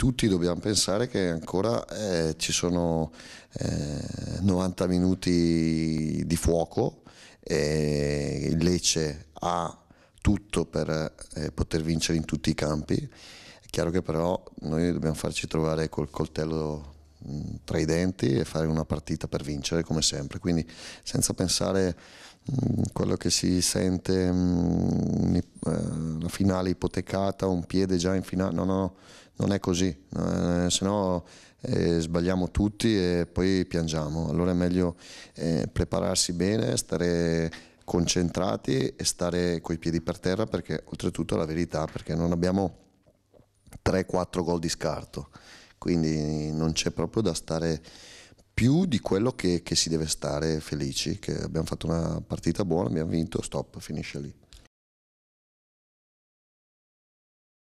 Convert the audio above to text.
tutti dobbiamo pensare che ancora eh, ci sono eh, 90 minuti di fuoco e il Lecce ha tutto per eh, poter vincere in tutti i campi. È chiaro che però noi dobbiamo farci trovare col coltello mm, tra i denti e fare una partita per vincere come sempre, quindi senza pensare mh, mm, quello che si sente mh, mm, finale ipotecata, un piede già in finale, no, no, no non è così, eh, se no eh, sbagliamo tutti e poi piangiamo, allora è meglio eh, prepararsi bene, stare concentrati e stare coi piedi per terra perché oltretutto è la verità, perché non abbiamo 3-4 gol di scarto, quindi non c'è proprio da stare più di quello che, che si deve stare felici, che abbiamo fatto una partita buona, abbiamo vinto, stop, finisce lì.